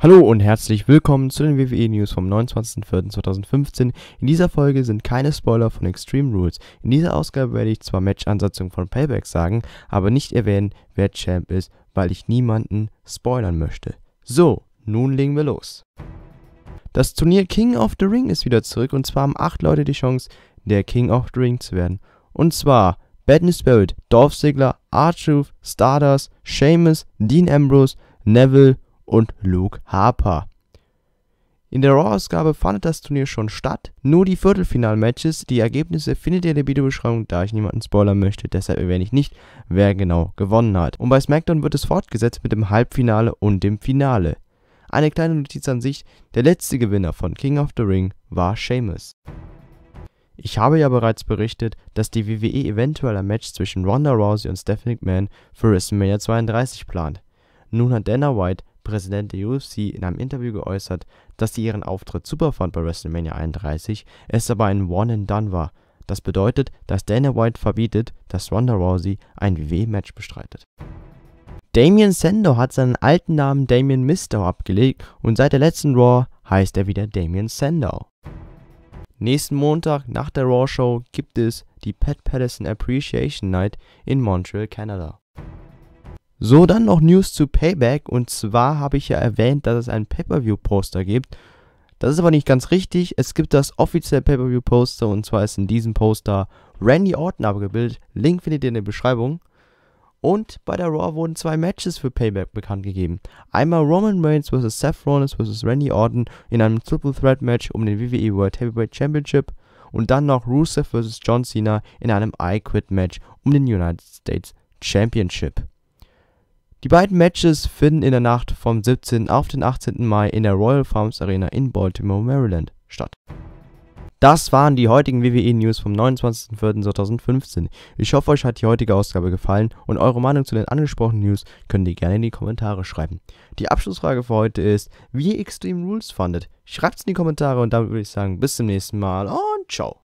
Hallo und herzlich willkommen zu den WWE News vom 29.04.2015. In dieser Folge sind keine Spoiler von Extreme Rules. In dieser Ausgabe werde ich zwar match ansatzungen von Payback sagen, aber nicht erwähnen, wer Champ ist, weil ich niemanden spoilern möchte. So, nun legen wir los. Das Turnier King of the Ring ist wieder zurück und zwar haben 8 Leute die Chance, der King of the Ring zu werden. Und zwar Badness Barrett, Dolph Sigler, R-Truth, Stardust, Seamus, Dean Ambrose, Neville und Luke Harper. In der Raw-Ausgabe fand das Turnier schon statt, nur die Viertelfinal-Matches. Die Ergebnisse findet ihr in der Videobeschreibung, da ich niemanden spoilern möchte, deshalb erwähne ich nicht, wer genau gewonnen hat. Und bei SmackDown wird es fortgesetzt mit dem Halbfinale und dem Finale. Eine kleine Notiz an sich, der letzte Gewinner von King of the Ring war Seamus. Ich habe ja bereits berichtet, dass die WWE eventuell ein Match zwischen Ronda Rousey und Stephanie McMahon für WrestleMania 32 plant. Nun hat Dana White Präsident der UFC in einem Interview geäußert, dass sie ihren Auftritt super fand bei WrestleMania 31, es aber ein One-and-Done war. Das bedeutet, dass Dana White verbietet, dass Ronda Rousey ein WWE-Match bestreitet. Damien Sandow hat seinen alten Namen Damien Mistow abgelegt und seit der letzten Raw heißt er wieder Damien Sandow. Nächsten Montag nach der Raw Show gibt es die Pat Patterson Appreciation Night in Montreal, Canada. So, dann noch News zu Payback. Und zwar habe ich ja erwähnt, dass es ein Pay-Per-View-Poster gibt. Das ist aber nicht ganz richtig. Es gibt das offizielle Pay-Per-View-Poster und zwar ist in diesem Poster Randy Orton abgebildet. Link findet ihr in der Beschreibung. Und bei der Raw wurden zwei Matches für Payback bekannt gegeben. Einmal Roman Reigns vs. Seth Rollins vs. Randy Orton in einem Triple Threat Match um den WWE World Heavyweight Championship und dann noch Rusev vs. John Cena in einem I Quit Match um den United States Championship. Die beiden Matches finden in der Nacht vom 17. auf den 18. Mai in der Royal Farms Arena in Baltimore, Maryland statt. Das waren die heutigen WWE News vom 29.04.2015. Ich hoffe, euch hat die heutige Ausgabe gefallen und eure Meinung zu den angesprochenen News könnt ihr gerne in die Kommentare schreiben. Die Abschlussfrage für heute ist, wie ihr Extreme Rules fandet. Schreibt es in die Kommentare und damit würde ich sagen, bis zum nächsten Mal und ciao.